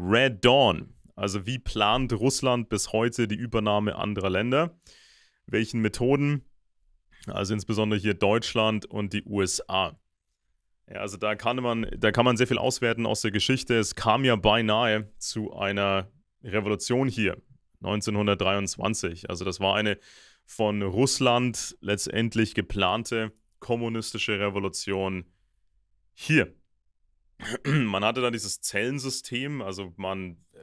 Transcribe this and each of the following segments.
Red Dawn. Also wie plant Russland bis heute die Übernahme anderer Länder? Welchen Methoden? Also insbesondere hier Deutschland und die USA. Ja, also da kann man, da kann man sehr viel auswerten aus der Geschichte. Es kam ja beinahe zu einer Revolution hier 1923. Also das war eine von Russland letztendlich geplante kommunistische Revolution hier. man hatte dann dieses Zellensystem, also man äh,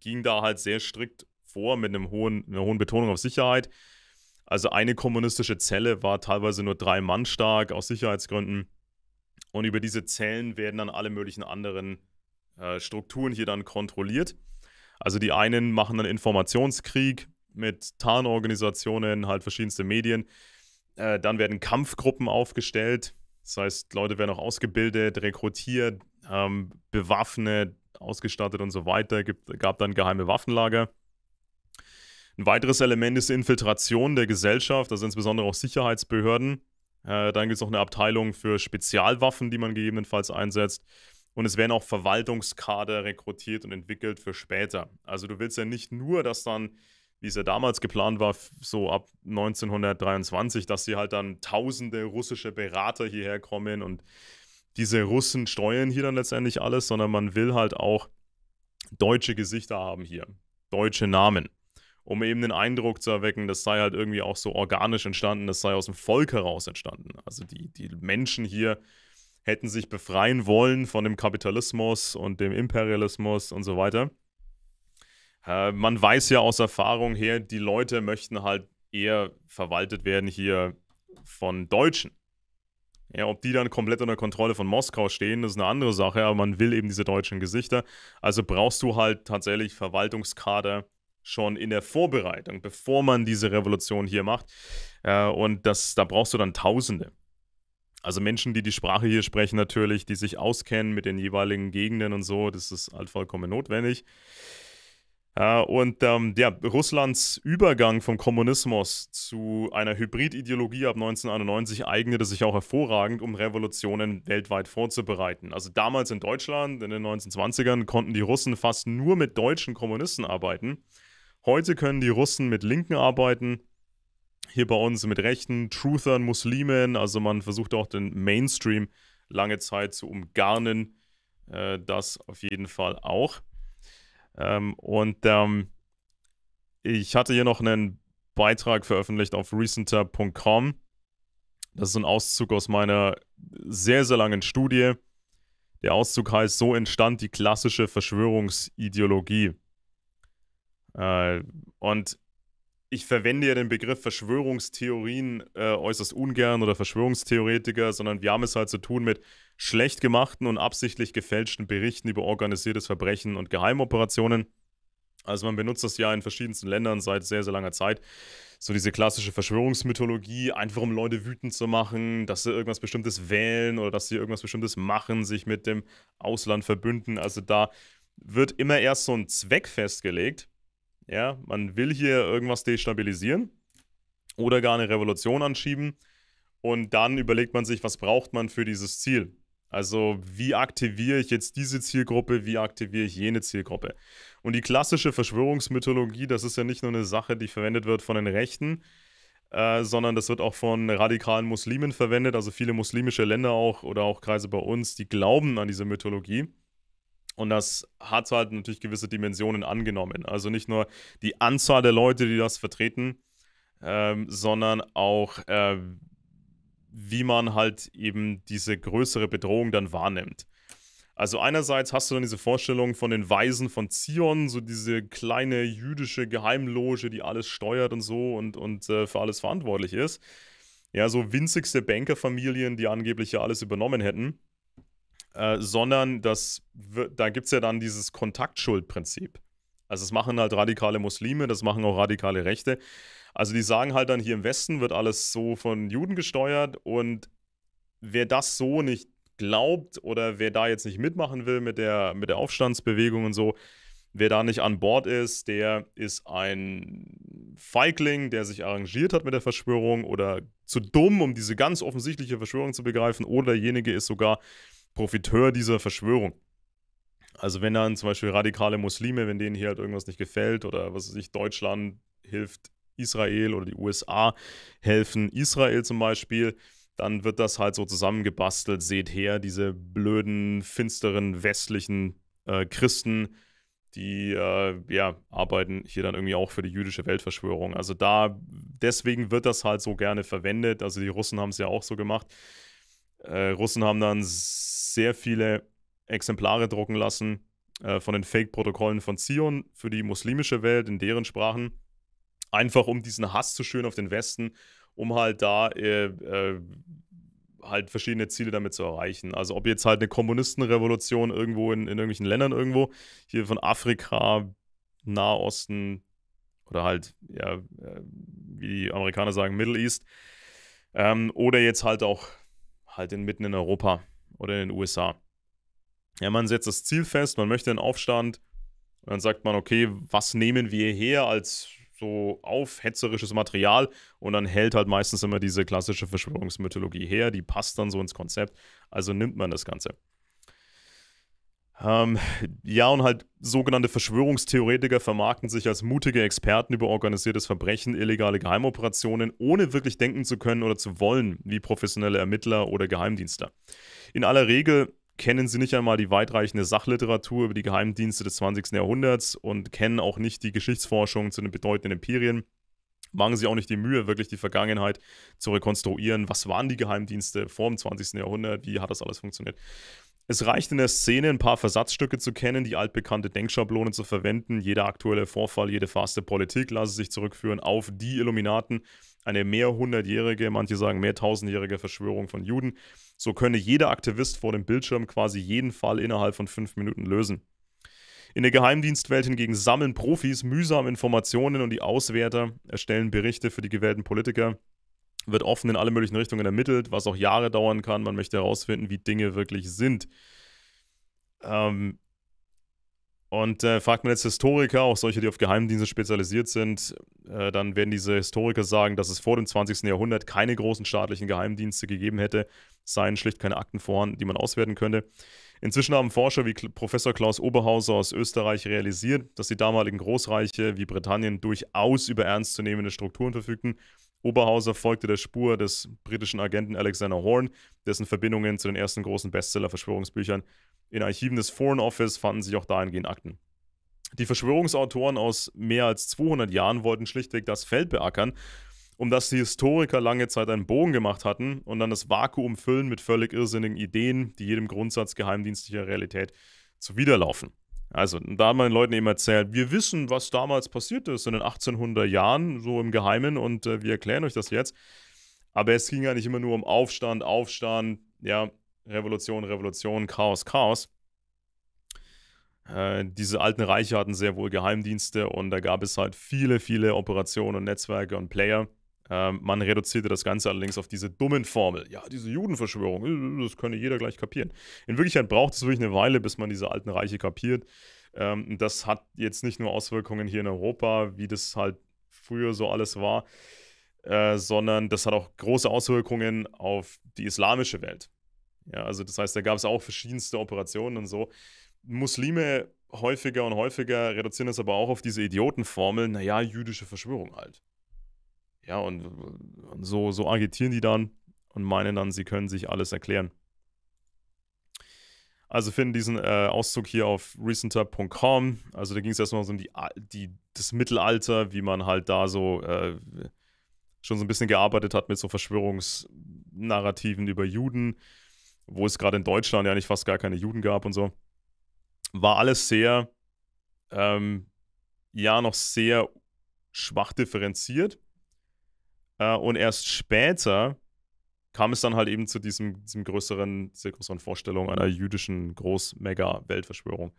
ging da halt sehr strikt vor mit einem hohen, einer hohen Betonung auf Sicherheit. Also eine kommunistische Zelle war teilweise nur drei Mann stark aus Sicherheitsgründen. Und über diese Zellen werden dann alle möglichen anderen äh, Strukturen hier dann kontrolliert. Also die einen machen dann Informationskrieg mit Tarnorganisationen, halt verschiedenste Medien. Äh, dann werden Kampfgruppen aufgestellt. Das heißt, Leute werden auch ausgebildet, rekrutiert, ähm, bewaffnet, ausgestattet und so weiter. Gibt, gab dann geheime Waffenlager. Ein weiteres Element ist die Infiltration der Gesellschaft, also insbesondere auch Sicherheitsbehörden. Äh, dann gibt es noch eine Abteilung für Spezialwaffen, die man gegebenenfalls einsetzt. Und es werden auch Verwaltungskader rekrutiert und entwickelt für später. Also du willst ja nicht nur, dass dann, wie es ja damals geplant war, so ab 1923, dass sie halt dann tausende russische Berater hierher kommen und diese Russen steuern hier dann letztendlich alles, sondern man will halt auch deutsche Gesichter haben hier, deutsche Namen, um eben den Eindruck zu erwecken, das sei halt irgendwie auch so organisch entstanden, das sei aus dem Volk heraus entstanden. Also die, die Menschen hier hätten sich befreien wollen von dem Kapitalismus und dem Imperialismus und so weiter. Äh, man weiß ja aus Erfahrung her, die Leute möchten halt eher verwaltet werden hier von Deutschen. Ja, ob die dann komplett unter Kontrolle von Moskau stehen, das ist eine andere Sache, aber man will eben diese deutschen Gesichter. Also brauchst du halt tatsächlich Verwaltungskader schon in der Vorbereitung, bevor man diese Revolution hier macht. Äh, und das, da brauchst du dann Tausende. Also Menschen, die die Sprache hier sprechen natürlich, die sich auskennen mit den jeweiligen Gegenden und so, das ist halt vollkommen notwendig. Äh, und ähm, ja, Russlands Übergang vom Kommunismus zu einer Hybridideologie ab 1991 eignete sich auch hervorragend, um Revolutionen weltweit vorzubereiten. Also damals in Deutschland, in den 1920ern, konnten die Russen fast nur mit deutschen Kommunisten arbeiten. Heute können die Russen mit Linken arbeiten. Hier bei uns mit Rechten, Truthern, Muslimen. Also man versucht auch den Mainstream lange Zeit zu umgarnen. Äh, das auf jeden Fall auch. Ähm, und ähm, ich hatte hier noch einen Beitrag veröffentlicht auf recenter.com. Das ist ein Auszug aus meiner sehr, sehr langen Studie. Der Auszug heißt, so entstand die klassische Verschwörungsideologie. Äh, und ich verwende ja den Begriff Verschwörungstheorien äh, äußerst ungern oder Verschwörungstheoretiker, sondern wir haben es halt zu tun mit schlecht gemachten und absichtlich gefälschten Berichten über organisiertes Verbrechen und Geheimoperationen. Also man benutzt das ja in verschiedensten Ländern seit sehr, sehr langer Zeit. So diese klassische Verschwörungsmythologie, einfach um Leute wütend zu machen, dass sie irgendwas Bestimmtes wählen oder dass sie irgendwas Bestimmtes machen, sich mit dem Ausland verbünden. Also da wird immer erst so ein Zweck festgelegt. Ja, man will hier irgendwas destabilisieren oder gar eine Revolution anschieben. Und dann überlegt man sich, was braucht man für dieses Ziel. Also wie aktiviere ich jetzt diese Zielgruppe, wie aktiviere ich jene Zielgruppe? Und die klassische Verschwörungsmythologie, das ist ja nicht nur eine Sache, die verwendet wird von den Rechten, äh, sondern das wird auch von radikalen Muslimen verwendet. Also viele muslimische Länder auch oder auch Kreise bei uns, die glauben an diese Mythologie. Und das hat halt natürlich gewisse Dimensionen angenommen. Also nicht nur die Anzahl der Leute, die das vertreten, ähm, sondern auch äh, wie man halt eben diese größere Bedrohung dann wahrnimmt. Also einerseits hast du dann diese Vorstellung von den Weisen von Zion, so diese kleine jüdische Geheimloge, die alles steuert und so und, und äh, für alles verantwortlich ist. Ja, so winzigste Bankerfamilien, die angeblich ja alles übernommen hätten. Äh, sondern das, da gibt es ja dann dieses Kontaktschuldprinzip. Also das machen halt radikale Muslime, das machen auch radikale Rechte. Also die sagen halt dann, hier im Westen wird alles so von Juden gesteuert und wer das so nicht glaubt oder wer da jetzt nicht mitmachen will mit der, mit der Aufstandsbewegung und so, wer da nicht an Bord ist, der ist ein Feigling, der sich arrangiert hat mit der Verschwörung oder zu dumm, um diese ganz offensichtliche Verschwörung zu begreifen oder derjenige ist sogar Profiteur dieser Verschwörung. Also wenn dann zum Beispiel radikale Muslime, wenn denen hier halt irgendwas nicht gefällt oder was weiß ich, Deutschland hilft Israel oder die USA helfen Israel zum Beispiel, dann wird das halt so zusammengebastelt. Seht her, diese blöden, finsteren westlichen äh, Christen, die äh, ja, arbeiten hier dann irgendwie auch für die jüdische Weltverschwörung. Also da, deswegen wird das halt so gerne verwendet. Also die Russen haben es ja auch so gemacht. Äh, Russen haben dann sehr viele Exemplare drucken lassen äh, von den Fake-Protokollen von Zion für die muslimische Welt in deren Sprachen. Einfach um diesen Hass zu schön auf den Westen, um halt da äh, äh, halt verschiedene Ziele damit zu erreichen. Also ob jetzt halt eine Kommunistenrevolution irgendwo in, in irgendwelchen Ländern irgendwo, hier von Afrika, Nahosten oder halt, ja, äh, wie die Amerikaner sagen, Middle East. Ähm, oder jetzt halt auch halt in, mitten in Europa oder in den USA. Ja, man setzt das Ziel fest, man möchte einen Aufstand, und dann sagt man, okay, was nehmen wir her als so aufhetzerisches Material und dann hält halt meistens immer diese klassische Verschwörungsmythologie her, die passt dann so ins Konzept, also nimmt man das Ganze. Ähm, ja, und halt sogenannte Verschwörungstheoretiker vermarkten sich als mutige Experten über organisiertes Verbrechen, illegale Geheimoperationen, ohne wirklich denken zu können oder zu wollen, wie professionelle Ermittler oder Geheimdienstler. In aller Regel kennen sie nicht einmal die weitreichende Sachliteratur über die Geheimdienste des 20. Jahrhunderts und kennen auch nicht die Geschichtsforschung zu den bedeutenden Imperien. Machen sie auch nicht die Mühe, wirklich die Vergangenheit zu rekonstruieren. Was waren die Geheimdienste vor dem 20. Jahrhundert? Wie hat das alles funktioniert? Es reicht in der Szene, ein paar Versatzstücke zu kennen, die altbekannte Denkschablone zu verwenden. Jeder aktuelle Vorfall, jede faste Politik lasse sich zurückführen auf die Illuminaten, eine mehrhundertjährige, manche sagen mehrtausendjährige Verschwörung von Juden. So könne jeder Aktivist vor dem Bildschirm quasi jeden Fall innerhalb von fünf Minuten lösen. In der Geheimdienstwelt hingegen sammeln Profis mühsam Informationen und die Auswerter erstellen Berichte für die gewählten Politiker. Wird offen in alle möglichen Richtungen ermittelt, was auch Jahre dauern kann. Man möchte herausfinden, wie Dinge wirklich sind. Ähm, und äh, fragt man jetzt Historiker, auch solche, die auf Geheimdienste spezialisiert sind, äh, dann werden diese Historiker sagen, dass es vor dem 20. Jahrhundert keine großen staatlichen Geheimdienste gegeben hätte, seien schlicht keine Akten vorhanden, die man auswerten könnte. Inzwischen haben Forscher wie Professor Klaus Oberhauser aus Österreich realisiert, dass die damaligen Großreiche wie Britannien durchaus über ernstzunehmende Strukturen verfügten. Oberhauser folgte der Spur des britischen Agenten Alexander Horn, dessen Verbindungen zu den ersten großen Bestseller-Verschwörungsbüchern in Archiven des Foreign Office fanden sich auch dahingehend Akten. Die Verschwörungsautoren aus mehr als 200 Jahren wollten schlichtweg das Feld beackern, um das die Historiker lange Zeit einen Bogen gemacht hatten und dann das Vakuum füllen mit völlig irrsinnigen Ideen, die jedem Grundsatz geheimdienstlicher Realität zuwiderlaufen. Also, da hat man den Leuten eben erzählt, wir wissen, was damals passiert ist in den 1800 er Jahren, so im Geheimen, und äh, wir erklären euch das jetzt. Aber es ging ja nicht immer nur um Aufstand, Aufstand, ja, Revolution, Revolution, Chaos, Chaos. Äh, diese alten Reiche hatten sehr wohl Geheimdienste und da gab es halt viele, viele Operationen und Netzwerke und Player. Ähm, man reduzierte das Ganze allerdings auf diese dummen Formel. Ja, diese Judenverschwörung, das könne jeder gleich kapieren. In Wirklichkeit braucht es wirklich eine Weile, bis man diese alten Reiche kapiert. Ähm, das hat jetzt nicht nur Auswirkungen hier in Europa, wie das halt früher so alles war, äh, sondern das hat auch große Auswirkungen auf die islamische Welt. Ja, also das heißt, da gab es auch verschiedenste Operationen und so. Muslime häufiger und häufiger reduzieren das aber auch auf diese Idiotenformel, naja, jüdische Verschwörung halt. Ja, und, und so, so agitieren die dann und meinen dann, sie können sich alles erklären. Also finden diesen äh, Auszug hier auf recenter.com. Also da ging es erstmal so um die, die, das Mittelalter, wie man halt da so äh, schon so ein bisschen gearbeitet hat mit so Verschwörungsnarrativen über Juden wo es gerade in Deutschland ja nicht fast gar keine Juden gab und so, war alles sehr, ähm, ja, noch sehr schwach differenziert. Äh, und erst später kam es dann halt eben zu diesem, diesem größeren, sehr größeren Vorstellung einer jüdischen Groß-Mega-Weltverschwörung.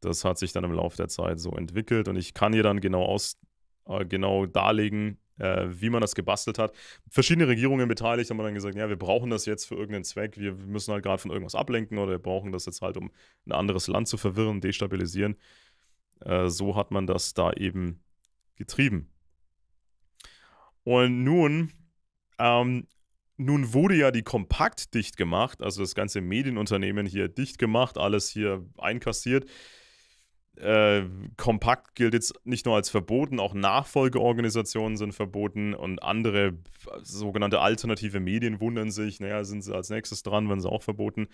Das hat sich dann im Laufe der Zeit so entwickelt und ich kann hier dann genau aus, äh, genau darlegen, äh, wie man das gebastelt hat. Verschiedene Regierungen beteiligt haben dann gesagt, ja, wir brauchen das jetzt für irgendeinen Zweck, wir müssen halt gerade von irgendwas ablenken oder wir brauchen das jetzt halt, um ein anderes Land zu verwirren, destabilisieren. Äh, so hat man das da eben getrieben. Und nun, ähm, nun wurde ja die Kompakt dicht gemacht, also das ganze Medienunternehmen hier dicht gemacht, alles hier einkassiert äh, Kompakt gilt jetzt nicht nur als verboten, auch Nachfolgeorganisationen sind verboten und andere sogenannte alternative Medien wundern sich, naja, sind sie als nächstes dran, werden sie auch verboten.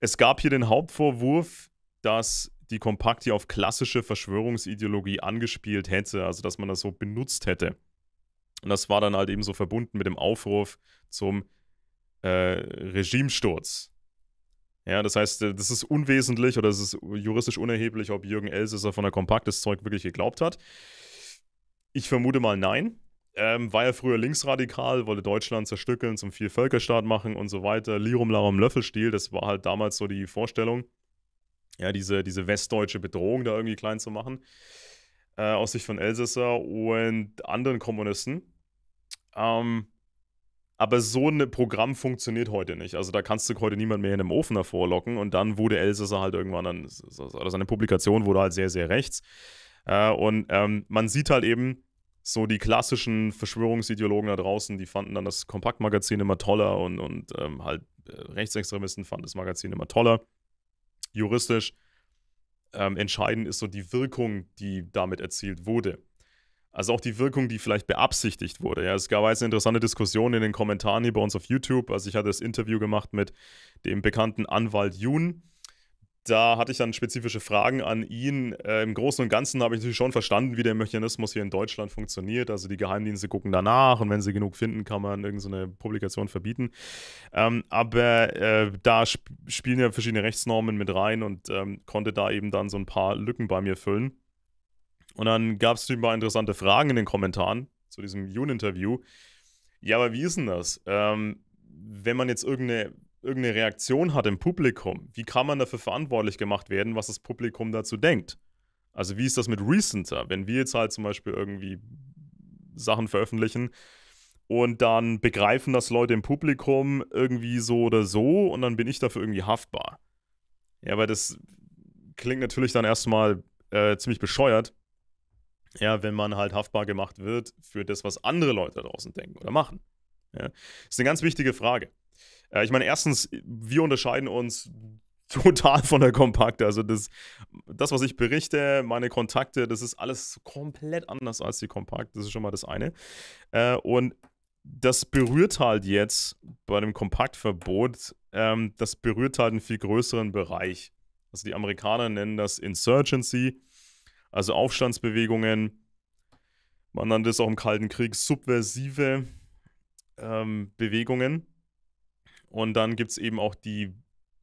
Es gab hier den Hauptvorwurf, dass die Kompakt hier auf klassische Verschwörungsideologie angespielt hätte, also dass man das so benutzt hätte. Und das war dann halt eben so verbunden mit dem Aufruf zum äh, Regimesturz. Ja, das heißt, äh, das ist unwesentlich oder es ist juristisch unerheblich, ob Jürgen Elsässer von der Kompakt das Zeug wirklich geglaubt hat. Ich vermute mal nein. Ähm, war ja früher linksradikal, wollte Deutschland zerstückeln, zum Vielvölkerstaat machen und so weiter. Lirum Larum Löffelstil, das war halt damals so die Vorstellung, ja, diese, diese westdeutsche Bedrohung da irgendwie klein zu machen. Äh, aus Sicht von Elsässer und anderen Kommunisten. Ähm, aber so ein Programm funktioniert heute nicht. Also da kannst du heute niemand mehr in einem Ofen hervorlocken. Und dann wurde Elsässer halt irgendwann, dann, also seine Publikation wurde halt sehr, sehr rechts. Äh, und ähm, man sieht halt eben, so die klassischen Verschwörungsideologen da draußen, die fanden dann das Kompaktmagazin immer toller und, und ähm, halt äh, Rechtsextremisten fanden das Magazin immer toller. Juristisch ähm, entscheidend ist so die Wirkung, die damit erzielt wurde. Also auch die Wirkung, die vielleicht beabsichtigt wurde. Ja, es gab jetzt eine interessante Diskussion in den Kommentaren hier bei uns auf YouTube. Also ich hatte das Interview gemacht mit dem bekannten Anwalt Jun. Da hatte ich dann spezifische Fragen an ihn. Äh, Im Großen und Ganzen habe ich natürlich schon verstanden, wie der Mechanismus hier in Deutschland funktioniert. Also die Geheimdienste gucken danach und wenn sie genug finden, kann man irgendeine Publikation verbieten. Ähm, aber äh, da sp spielen ja verschiedene Rechtsnormen mit rein und ähm, konnte da eben dann so ein paar Lücken bei mir füllen. Und dann gab es ein paar interessante Fragen in den Kommentaren zu diesem jun interview Ja, aber wie ist denn das? Ähm, wenn man jetzt irgendeine, irgendeine Reaktion hat im Publikum, wie kann man dafür verantwortlich gemacht werden, was das Publikum dazu denkt? Also wie ist das mit Recenter? Wenn wir jetzt halt zum Beispiel irgendwie Sachen veröffentlichen und dann begreifen das Leute im Publikum irgendwie so oder so und dann bin ich dafür irgendwie haftbar. Ja, weil das klingt natürlich dann erstmal äh, ziemlich bescheuert, ja, wenn man halt haftbar gemacht wird für das, was andere Leute da draußen denken oder machen. Ja. Ist eine ganz wichtige Frage. Äh, ich meine, erstens, wir unterscheiden uns total von der Kompakte. Also das, das, was ich berichte, meine Kontakte, das ist alles komplett anders als die Kompakte. Das ist schon mal das eine. Äh, und das berührt halt jetzt bei dem Kompaktverbot, ähm, das berührt halt einen viel größeren Bereich. Also die Amerikaner nennen das Insurgency. Also Aufstandsbewegungen, man nannte es auch im Kalten Krieg subversive ähm, Bewegungen. Und dann gibt es eben auch die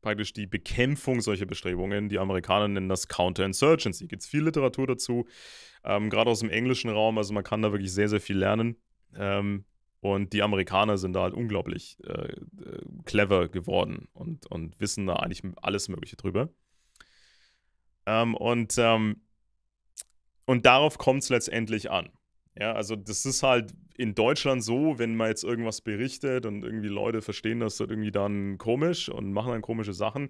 praktisch die Bekämpfung solcher Bestrebungen. Die Amerikaner nennen das Counterinsurgency. Gibt es viel Literatur dazu, ähm, gerade aus dem englischen Raum. Also man kann da wirklich sehr, sehr viel lernen. Ähm, und die Amerikaner sind da halt unglaublich äh, äh clever geworden und, und wissen da eigentlich alles Mögliche drüber. Ähm, und ähm, und darauf kommt es letztendlich an. Ja, also das ist halt in Deutschland so, wenn man jetzt irgendwas berichtet und irgendwie Leute verstehen das dann halt irgendwie dann komisch und machen dann komische Sachen.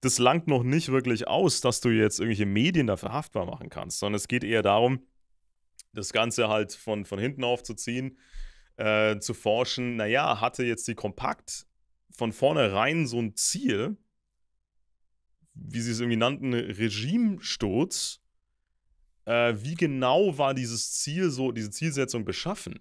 Das langt noch nicht wirklich aus, dass du jetzt irgendwelche Medien dafür haftbar machen kannst, sondern es geht eher darum, das Ganze halt von, von hinten aufzuziehen, äh, zu forschen, naja, hatte jetzt die Kompakt von vornherein so ein Ziel, wie sie es irgendwie nannten, Regimesturz, äh, wie genau war dieses Ziel so, diese Zielsetzung beschaffen?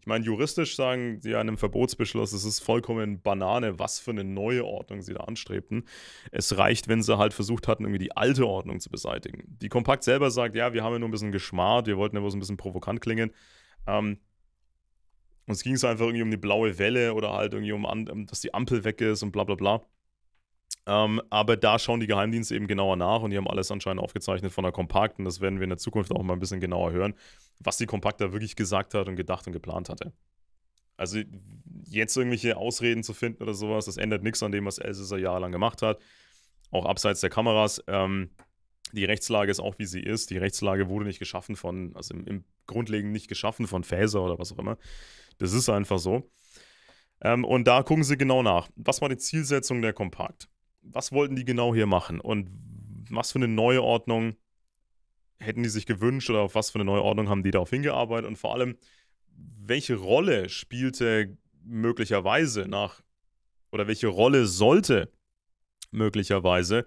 Ich meine, juristisch sagen sie ja in einem Verbotsbeschluss, es ist vollkommen Banane, was für eine neue Ordnung sie da anstrebten. Es reicht, wenn sie halt versucht hatten, irgendwie die alte Ordnung zu beseitigen. Die Kompakt selber sagt, ja, wir haben ja nur ein bisschen geschmart, wir wollten ja bloß ein bisschen provokant klingen. Ähm, uns ging es einfach irgendwie um die blaue Welle oder halt irgendwie um, dass die Ampel weg ist und bla bla bla. Ähm, aber da schauen die Geheimdienste eben genauer nach und die haben alles anscheinend aufgezeichnet von der Kompakt und das werden wir in der Zukunft auch mal ein bisschen genauer hören, was die Kompakt da wirklich gesagt hat und gedacht und geplant hatte. Also jetzt irgendwelche Ausreden zu finden oder sowas, das ändert nichts an dem, was Elsässer jahrelang gemacht hat. Auch abseits der Kameras. Ähm, die Rechtslage ist auch, wie sie ist. Die Rechtslage wurde nicht geschaffen von, also im, im Grundlegenden nicht geschaffen von Fäser oder was auch immer. Das ist einfach so. Ähm, und da gucken sie genau nach. Was war die Zielsetzung der Kompakt? was wollten die genau hier machen und was für eine neue Ordnung hätten die sich gewünscht oder auf was für eine neue Ordnung haben die darauf hingearbeitet und vor allem, welche Rolle spielte möglicherweise nach oder welche Rolle sollte möglicherweise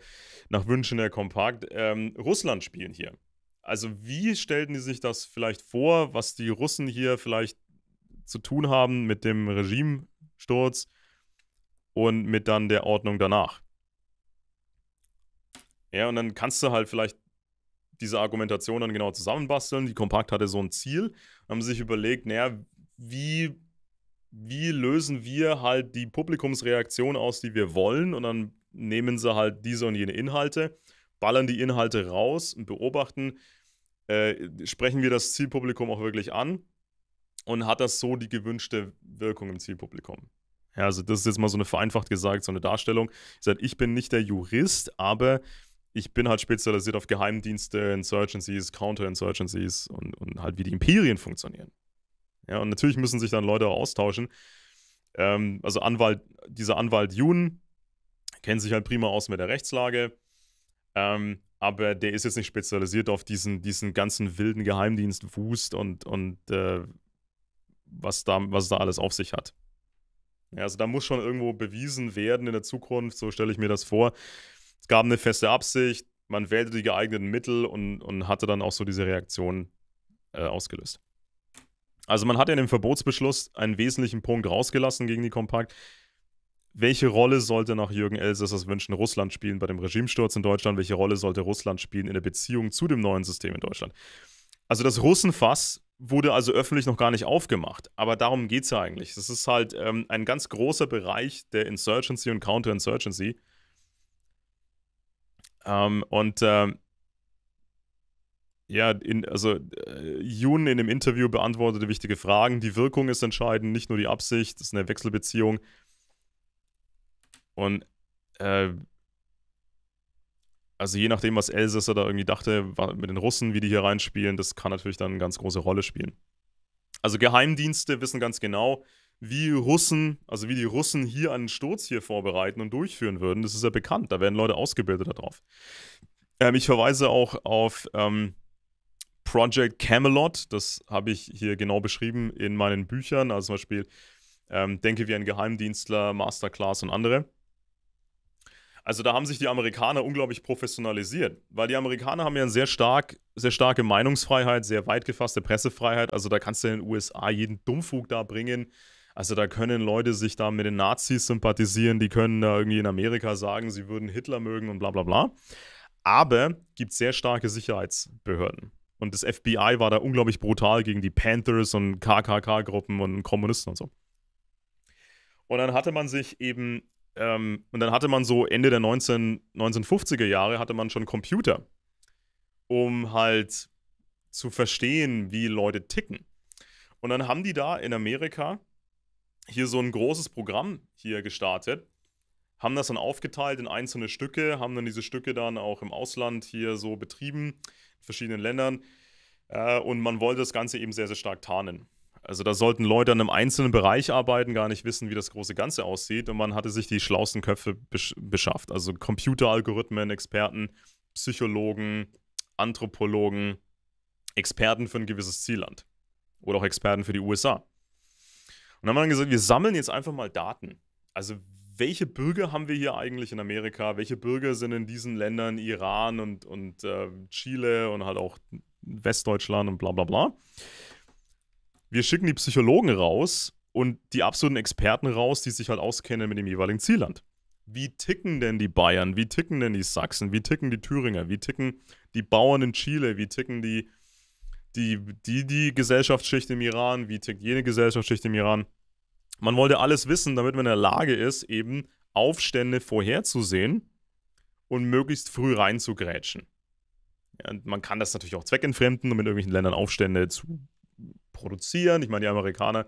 nach Wünschen der Kompakt ähm, Russland spielen hier? Also wie stellten die sich das vielleicht vor, was die Russen hier vielleicht zu tun haben mit dem Regimesturz und mit dann der Ordnung danach? Ja, und dann kannst du halt vielleicht diese Argumentation dann genau zusammenbasteln. Die Kompakt hatte so ein Ziel, haben sich überlegt, naja, wie, wie lösen wir halt die Publikumsreaktion aus, die wir wollen? Und dann nehmen sie halt diese und jene Inhalte, ballern die Inhalte raus und beobachten, äh, sprechen wir das Zielpublikum auch wirklich an und hat das so die gewünschte Wirkung im Zielpublikum. Ja, also das ist jetzt mal so eine vereinfacht gesagt, so eine Darstellung. Ich, sage, ich bin nicht der Jurist, aber ich bin halt spezialisiert auf Geheimdienste, Insurgencies, Counterinsurgencies und, und halt wie die Imperien funktionieren. Ja, und natürlich müssen sich dann Leute auch austauschen. Ähm, also Anwalt, dieser Anwalt Jun kennt sich halt prima aus mit der Rechtslage, ähm, aber der ist jetzt nicht spezialisiert auf diesen, diesen ganzen wilden Geheimdienstwust und, und äh, was, da, was da alles auf sich hat. Ja, also da muss schon irgendwo bewiesen werden in der Zukunft, so stelle ich mir das vor, es gab eine feste Absicht, man wählte die geeigneten Mittel und, und hatte dann auch so diese Reaktion äh, ausgelöst. Also man hat in dem Verbotsbeschluss einen wesentlichen Punkt rausgelassen gegen die Kompakt. Welche Rolle sollte nach Jürgen Elsässers Wünschen Russland spielen bei dem Regimesturz in Deutschland? Welche Rolle sollte Russland spielen in der Beziehung zu dem neuen System in Deutschland? Also das Russenfass wurde also öffentlich noch gar nicht aufgemacht, aber darum geht es ja eigentlich. Das ist halt ähm, ein ganz großer Bereich der Insurgency und Counterinsurgency, ähm, und ähm, ja, in, also äh, Yoon in dem Interview beantwortete wichtige Fragen. Die Wirkung ist entscheidend, nicht nur die Absicht. Das ist eine Wechselbeziehung. Und äh, also je nachdem, was Elsässer da irgendwie dachte, mit den Russen, wie die hier reinspielen, das kann natürlich dann eine ganz große Rolle spielen. Also Geheimdienste wissen ganz genau, wie Russen, also wie die Russen hier einen Sturz hier vorbereiten und durchführen würden. Das ist ja bekannt, da werden Leute ausgebildet darauf. Ähm, ich verweise auch auf ähm, Project Camelot, das habe ich hier genau beschrieben in meinen Büchern, also zum Beispiel ähm, Denke wie ein Geheimdienstler, Masterclass und andere. Also da haben sich die Amerikaner unglaublich professionalisiert, weil die Amerikaner haben ja eine sehr, stark, sehr starke Meinungsfreiheit, sehr weit gefasste Pressefreiheit. Also da kannst du in den USA jeden Dummfug da bringen, also da können Leute sich da mit den Nazis sympathisieren, die können da irgendwie in Amerika sagen, sie würden Hitler mögen und bla bla bla. Aber gibt sehr starke Sicherheitsbehörden. Und das FBI war da unglaublich brutal gegen die Panthers und KKK-Gruppen und Kommunisten und so. Und dann hatte man sich eben, ähm, und dann hatte man so Ende der 19, 1950er Jahre, hatte man schon Computer, um halt zu verstehen, wie Leute ticken. Und dann haben die da in Amerika hier so ein großes Programm hier gestartet, haben das dann aufgeteilt in einzelne Stücke, haben dann diese Stücke dann auch im Ausland hier so betrieben, in verschiedenen Ländern. Äh, und man wollte das Ganze eben sehr, sehr stark tarnen. Also da sollten Leute an einem einzelnen Bereich arbeiten, gar nicht wissen, wie das große Ganze aussieht. Und man hatte sich die schlauesten Köpfe besch beschafft. Also Computeralgorithmen, Experten, Psychologen, Anthropologen, Experten für ein gewisses Zielland. Oder auch Experten für die USA. Und haben dann gesagt, wir sammeln jetzt einfach mal Daten. Also welche Bürger haben wir hier eigentlich in Amerika? Welche Bürger sind in diesen Ländern, Iran und, und äh, Chile und halt auch Westdeutschland und bla bla bla. Wir schicken die Psychologen raus und die absoluten Experten raus, die sich halt auskennen mit dem jeweiligen Zielland. Wie ticken denn die Bayern? Wie ticken denn die Sachsen? Wie ticken die Thüringer? Wie ticken die Bauern in Chile? Wie ticken die die, die, die Gesellschaftsschicht im Iran, wie tickt jene Gesellschaftsschicht im Iran. Man wollte alles wissen, damit man in der Lage ist, eben Aufstände vorherzusehen und möglichst früh reinzugrätschen. Ja, man kann das natürlich auch zweckentfremden, um in irgendwelchen Ländern Aufstände zu produzieren. Ich meine, die Amerikaner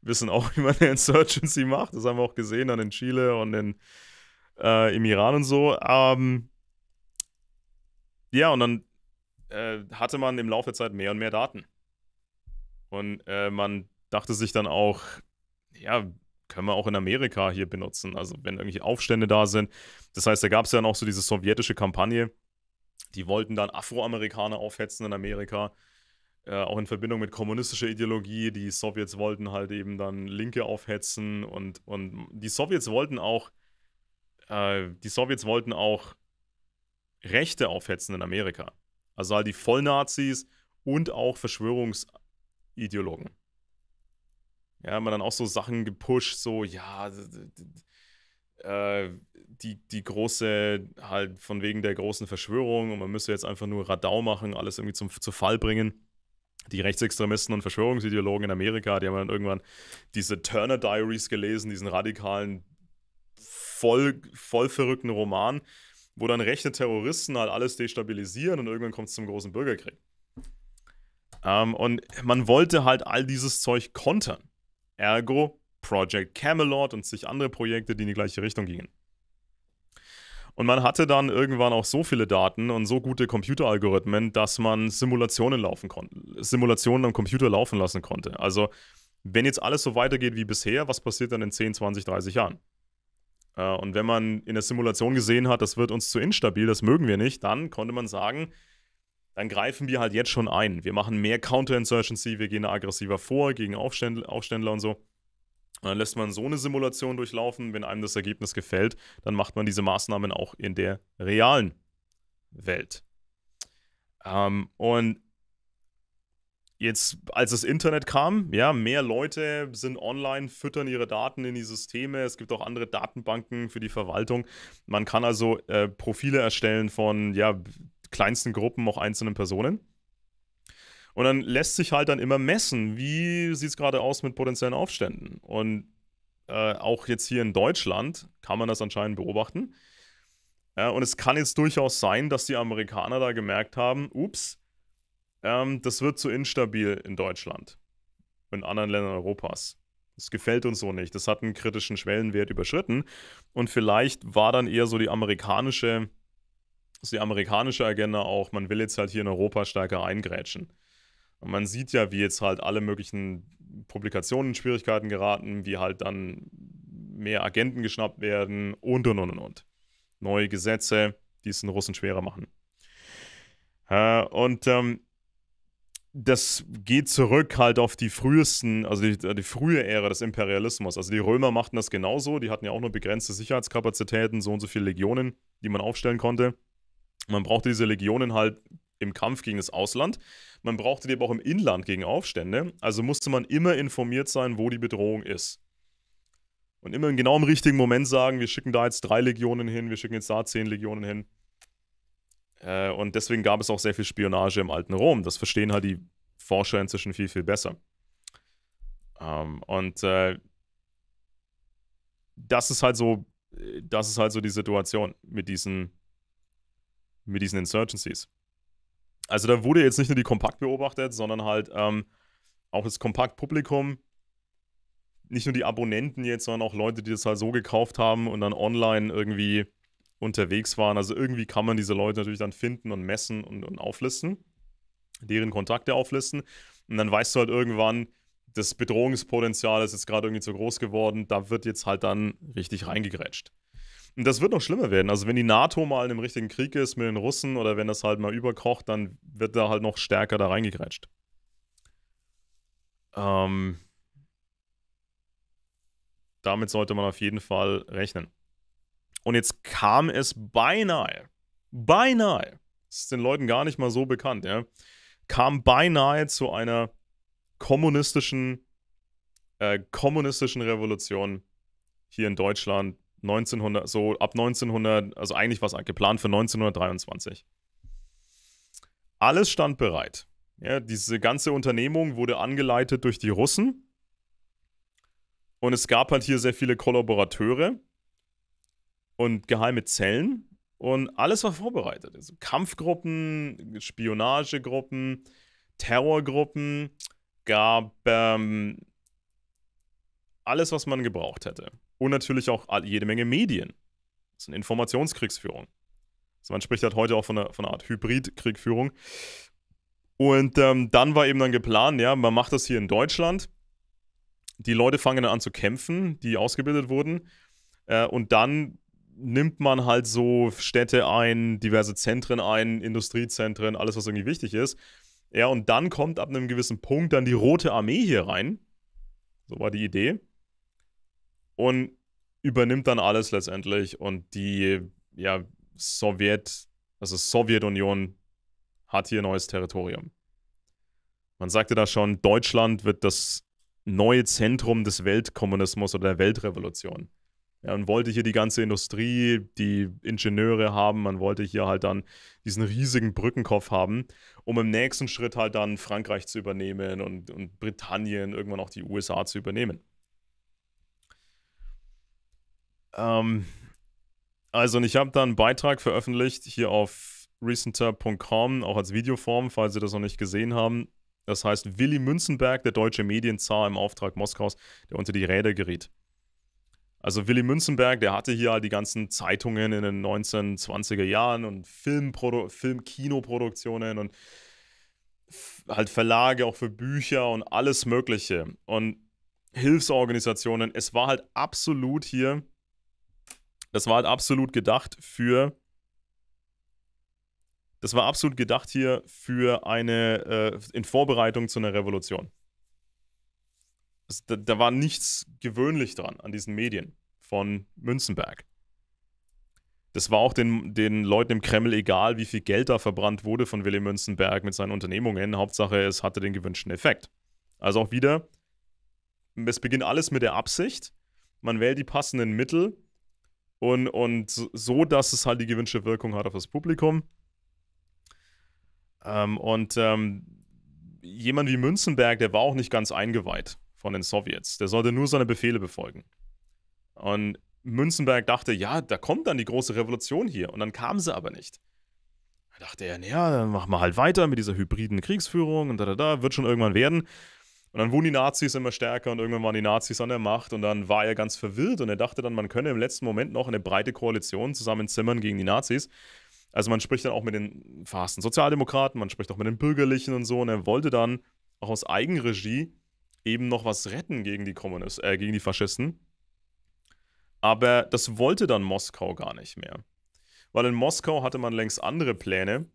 wissen auch, wie man eine Insurgency macht. Das haben wir auch gesehen dann in Chile und in, äh, im Iran und so. Ähm, ja, und dann äh, hatte man im Laufe der Zeit mehr und mehr Daten. Und äh, man dachte sich dann auch, ja, können wir auch in Amerika hier benutzen. Also wenn irgendwelche Aufstände da sind. Das heißt, da gab es ja dann auch so diese sowjetische Kampagne. Die wollten dann Afroamerikaner aufhetzen in Amerika. Äh, auch in Verbindung mit kommunistischer Ideologie. Die Sowjets wollten halt eben dann Linke aufhetzen und, und die Sowjets wollten auch, äh, die Sowjets wollten auch Rechte aufhetzen in Amerika. Also halt die Vollnazis und auch Verschwörungsideologen. Ja, haben wir dann auch so Sachen gepusht, so, ja, äh, die, die große, halt von wegen der großen Verschwörung und man müsste jetzt einfach nur Radau machen, alles irgendwie zum, zu Fall bringen. Die Rechtsextremisten und Verschwörungsideologen in Amerika, die haben dann irgendwann diese Turner Diaries gelesen, diesen radikalen, voll, voll verrückten Roman, wo dann rechte Terroristen halt alles destabilisieren und irgendwann kommt es zum großen Bürgerkrieg. Ähm, und man wollte halt all dieses Zeug kontern. Ergo Project Camelot und sich andere Projekte, die in die gleiche Richtung gingen. Und man hatte dann irgendwann auch so viele Daten und so gute Computeralgorithmen, dass man Simulationen laufen konnte, Simulationen am Computer laufen lassen konnte. Also, wenn jetzt alles so weitergeht wie bisher, was passiert dann in 10, 20, 30 Jahren? Äh, und wenn man in der Simulation gesehen hat, das wird uns zu instabil, das mögen wir nicht, dann konnte man sagen, dann greifen wir halt jetzt schon ein. Wir machen mehr Counterinsurgency, wir gehen aggressiver vor gegen Aufständler, Aufständler und so. Und dann lässt man so eine Simulation durchlaufen. Wenn einem das Ergebnis gefällt, dann macht man diese Maßnahmen auch in der realen Welt. Ähm, und jetzt, als das Internet kam, ja, mehr Leute sind online, füttern ihre Daten in die Systeme. Es gibt auch andere Datenbanken für die Verwaltung. Man kann also äh, Profile erstellen von ja, kleinsten Gruppen, auch einzelnen Personen. Und dann lässt sich halt dann immer messen, wie sieht es gerade aus mit potenziellen Aufständen. Und äh, auch jetzt hier in Deutschland kann man das anscheinend beobachten. Ja, äh, und es kann jetzt durchaus sein, dass die Amerikaner da gemerkt haben, ups, ähm, das wird zu instabil in Deutschland und in anderen Ländern Europas. Das gefällt uns so nicht. Das hat einen kritischen Schwellenwert überschritten. Und vielleicht war dann eher so die amerikanische, also die amerikanische Agenda auch, man will jetzt halt hier in Europa stärker eingrätschen. Und man sieht ja, wie jetzt halt alle möglichen Publikationen in Schwierigkeiten geraten, wie halt dann mehr Agenten geschnappt werden und und und und und. Neue Gesetze, die es den Russen schwerer machen. Äh, und ähm, das geht zurück halt auf die frühesten, also die, die, frühe Ära des Imperialismus. Also die Römer machten das genauso, die hatten ja auch nur begrenzte Sicherheitskapazitäten, so und so viele Legionen, die man aufstellen konnte. Man brauchte diese Legionen halt im Kampf gegen das Ausland, man brauchte die aber auch im Inland gegen Aufstände, also musste man immer informiert sein, wo die Bedrohung ist. Und immer genau im richtigen Moment sagen, wir schicken da jetzt drei Legionen hin, wir schicken jetzt da zehn Legionen hin. Äh, und deswegen gab es auch sehr viel Spionage im alten Rom. Das verstehen halt die Forscher inzwischen viel, viel besser. Ähm, und äh, das ist halt so, das ist halt so die Situation mit diesen, mit diesen Insurgencies. Also da wurde jetzt nicht nur die Kompakt beobachtet, sondern halt ähm, auch das Kompaktpublikum, nicht nur die Abonnenten jetzt, sondern auch Leute, die das halt so gekauft haben und dann online irgendwie unterwegs waren. Also irgendwie kann man diese Leute natürlich dann finden und messen und, und auflisten, deren Kontakte auflisten. Und dann weißt du halt irgendwann, das Bedrohungspotenzial ist jetzt gerade irgendwie zu groß geworden, da wird jetzt halt dann richtig reingegrätscht. Und das wird noch schlimmer werden. Also wenn die NATO mal in einem richtigen Krieg ist mit den Russen oder wenn das halt mal überkocht, dann wird da halt noch stärker da reingegrätscht. Ähm, damit sollte man auf jeden Fall rechnen. Und jetzt kam es beinahe, beinahe, das ist den Leuten gar nicht mal so bekannt, ja, kam beinahe zu einer kommunistischen, äh, kommunistischen Revolution hier in Deutschland 1900, so ab 1900, also eigentlich war es geplant für 1923. Alles stand bereit. Ja, diese ganze Unternehmung wurde angeleitet durch die Russen. Und es gab halt hier sehr viele Kollaborateure, und geheime Zellen. Und alles war vorbereitet. Also Kampfgruppen, Spionagegruppen, Terrorgruppen, gab ähm, alles, was man gebraucht hätte. Und natürlich auch jede Menge Medien. Das ist eine Informationskriegsführung. Also man spricht halt heute auch von einer, von einer Art Hybridkriegführung. Und ähm, dann war eben dann geplant, ja, man macht das hier in Deutschland. Die Leute fangen dann an zu kämpfen, die ausgebildet wurden. Äh, und dann nimmt man halt so Städte ein, diverse Zentren ein, Industriezentren, alles, was irgendwie wichtig ist. Ja, und dann kommt ab einem gewissen Punkt dann die Rote Armee hier rein. So war die Idee. Und übernimmt dann alles letztendlich. Und die, ja, Sowjet, also Sowjetunion hat hier neues Territorium. Man sagte da schon, Deutschland wird das neue Zentrum des Weltkommunismus oder der Weltrevolution. Ja, man wollte hier die ganze Industrie, die Ingenieure haben, man wollte hier halt dann diesen riesigen Brückenkopf haben, um im nächsten Schritt halt dann Frankreich zu übernehmen und, und Britannien, irgendwann auch die USA zu übernehmen. Ähm, also, ich habe dann einen Beitrag veröffentlicht hier auf recenter.com, auch als Videoform, falls Sie das noch nicht gesehen haben. Das heißt, Willy Münzenberg, der deutsche Medienzar im Auftrag Moskaus, der unter die Räder geriet. Also Willy Münzenberg, der hatte hier halt die ganzen Zeitungen in den 1920er Jahren und Filmprodu Film Kinoproduktionen und halt Verlage auch für Bücher und alles Mögliche und Hilfsorganisationen. Es war halt absolut hier, das war halt absolut gedacht für, das war absolut gedacht hier für eine, äh, in Vorbereitung zu einer Revolution es, da, da war nichts gewöhnlich dran an diesen Medien von Münzenberg. Das war auch den, den Leuten im Kreml egal, wie viel Geld da verbrannt wurde von Willy Münzenberg mit seinen Unternehmungen. Hauptsache, es hatte den gewünschten Effekt. Also auch wieder, es beginnt alles mit der Absicht. Man wählt die passenden Mittel und, und so, dass es halt die gewünschte Wirkung hat auf das Publikum. Ähm, und ähm, jemand wie Münzenberg, der war auch nicht ganz eingeweiht von den Sowjets. Der sollte nur seine Befehle befolgen. Und Münzenberg dachte, ja, da kommt dann die große Revolution hier. Und dann kam sie aber nicht. Da dachte er, naja, dann machen wir halt weiter mit dieser hybriden Kriegsführung und da, da, da, wird schon irgendwann werden. Und dann wurden die Nazis immer stärker und irgendwann waren die Nazis an der Macht und dann war er ganz verwirrt und er dachte dann, man könne im letzten Moment noch eine breite Koalition zusammenzimmern gegen die Nazis. Also man spricht dann auch mit den fasten Sozialdemokraten, man spricht auch mit den Bürgerlichen und so und er wollte dann auch aus Eigenregie eben noch was retten gegen die Kommunisten, äh, gegen die Faschisten. Aber das wollte dann Moskau gar nicht mehr. Weil in Moskau hatte man längst andere Pläne.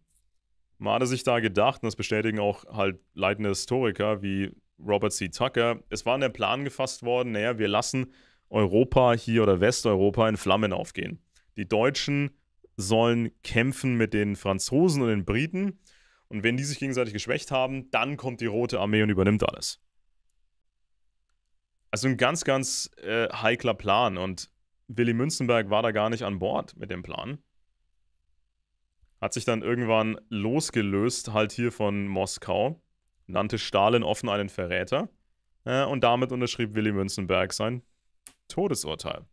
Man hatte sich da gedacht, und das bestätigen auch halt leitende Historiker wie Robert C. Tucker, es war in der Plan gefasst worden, naja, wir lassen Europa hier oder Westeuropa in Flammen aufgehen. Die Deutschen sollen kämpfen mit den Franzosen und den Briten. Und wenn die sich gegenseitig geschwächt haben, dann kommt die Rote Armee und übernimmt alles. Also ein ganz, ganz äh, heikler Plan und Willy Münzenberg war da gar nicht an Bord mit dem Plan. Hat sich dann irgendwann losgelöst, halt hier von Moskau, nannte Stalin offen einen Verräter äh, und damit unterschrieb Willy Münzenberg sein Todesurteil.